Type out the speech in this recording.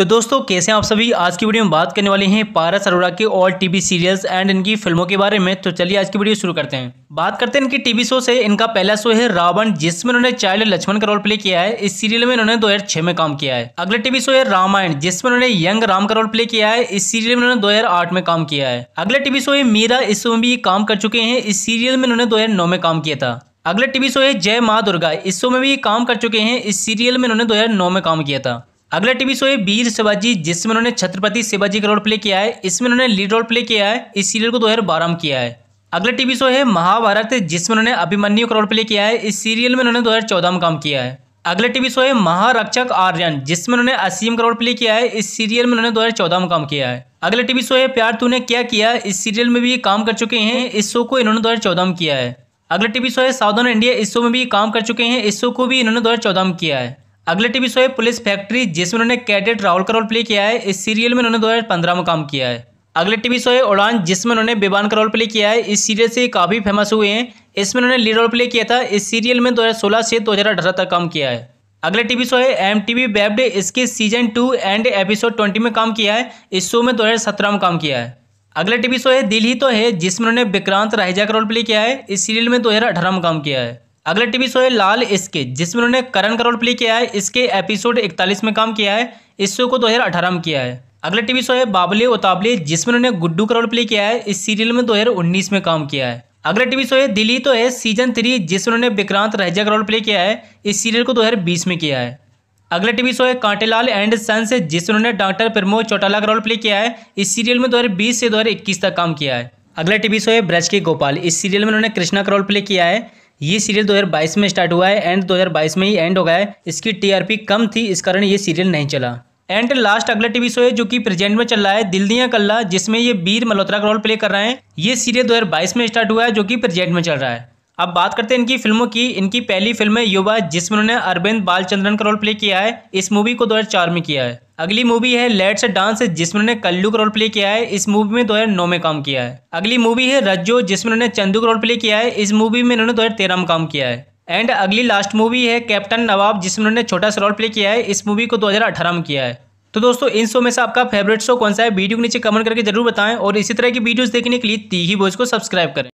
तो दोस्तों कैसे हैं आप सभी आज की वीडियो में बात करने वाले हैं पारस अरोड़ा के और टीवी सीरियल्स एंड इनकी फिल्मों के बारे में तो चलिए आज की वीडियो शुरू करते हैं बात करते हैं इनके टीवी शो से इनका पहला शो है रावण जिसमें उन्होंने चाइल्ड लक्ष्मण का रोल प्ले किया है इस सीरियल में उन्होंने दो में काम किया है अगला टीवी शो है रामायण जिसमें उन्होंने यंग राम का रोल प्ले किया है इस सीरियल में उन्होंने दो में काम किया है अगला टीवी शो है मीरा इस में भी काम कर चुके हैं इस सीरियल में उन्होंने दो में काम किया था अगला टीवी शो है जय माँ दुर्गा इस शो में भी काम कर चुके हैं इस सीरियल में उन्होंने 2009 में काम किया था अगला टीवी शो है वीर शिवाजी जिसमें उन्होंने छत्रपति शिवाजी का रोल प्ले किया है इसमें उन्होंने लीड रोल प्ले किया है इस सीरियल को दो हज़ार में किया है अगला टीवी शो है महाभारत जिसमें उन्होंने अभिमन्यु का रोल प्ले किया है इस सीरियल में उन्होंने दो हजार में काम किया है अगला टीवी शो है महारक्षक आर्यन जिसमें उन्होंने असीम करोड़ प्ले किया है इस सीरियल में उन्होंने चौदह में काम किया है अगला टीवी शो है प्यार तूने क्या किया इस सीरियल में भी ये काम कर चुके हैं इस शो को इन्होंने चौदह में किया है अगला टीवी शो है साउदर्न इंडिया इस शो में भी काम कर चुके हैं इस शो को भी इन्होंने चौदह में किया है अगले टीवी शो है पुलिस फैक्ट्री जिसमें उन्होंने कैडेट राहुल का रोल प्ले किया है इस सीरियल में उन्होंने 2015 में काम किया है अगले टीवी शो है उड़ान जिसमें उन्होंने बेबान का रोल प्ले किया है इस सीरियल से काफ़ी फेमस हुए हैं इसमें उन्होंने लीड रोल प्ले किया था इस सीरियल में दो से दो तक काम किया है अगले टीवी शो है एम टी वी वेबडे इसके season two and episode twenty में काम किया है इस शो में दो में काम किया है अगले टीवी शो है दिल ही तो है जिसमें उन्होंने विक्रांत राहिजा का रोल प्ले किया है इस सीरियल में दो में काम किया है अगला टीवी शो है लाल इसके जिसमें उन्होंने करण करोल प्ले किया है इसके एपिसोड इकतालीस में काम किया है इस शो को 2018 में किया है अगला टीवी शो है बाबले उताबले जिसमें उन्होंने गुड्डू करोल प्ले किया है इस सीरियल में 2019 में काम किया है अगला टीवी शो है दिल्ली तो है सीजन थ्री जिसमें उन्होंने विक्रांत रहजा रोल प्ले किया है इस सीरियल को बीस में किया है अगला टीवी शो है कांटेलाल एंड सन्स जिसमें उन्होंने डॉक्टर प्रमोद चौटाला का रोल प्ले किया है इस सीरियल में बीस से इक्कीस तक काम किया है अगला टीवी शो है ब्रज के गोपाल इस सीरियल में उन्होंने कृष्णा का रोल प्ले किया है ये सीरियल 2022 में स्टार्ट हुआ है एंड 2022 में ही एंड हो गया है इसकी टीआरपी कम थी इस कारण ये सीरियल नहीं चला एंड लास्ट अगला टीवी शो है जो कि प्रेजेंट में चल रहा है दिल दिया कल्ला जिसमें ये वीर मल्होत्रा का रोल प्ले कर रहे हैं ये सीरियल 2022 में स्टार्ट हुआ है जो कि प्रेजेंट में चल रहा है अब बात करते हैं इनकी फिल्मों की इनकी पहली फिल्म है युवा जिसमें उन्होंने अरविंद बालचंद्रन का रोल प्ले किया है इस मूवी को दो में किया है अगली मूवी है लेट्स डांस जिसमें उन्होंने कल्लू का रोल प्ले किया है इस मूवी में दो हजार नौ में काम किया है अगली मूवी है रज्जो जिसमें उन्होंने चंदू का रोल प्ले किया है इस मूवी में उन्होंने तेरह में काम किया है एंड अगली लास्ट मूवी है कैप्टन नवाब जिसमें उन्होंने छोटा सा रोल प्ले किया है इस मूवी को अठारह में किया है तो दोस्तों इन शो में से आपका फेवरेट शो कौन सा है वीडियो के नीचे कमेंट करके जरूर बताएं और इसी तरह की वीडियोस देखने के लिए तीही बॉयज e को सब्सक्राइब करें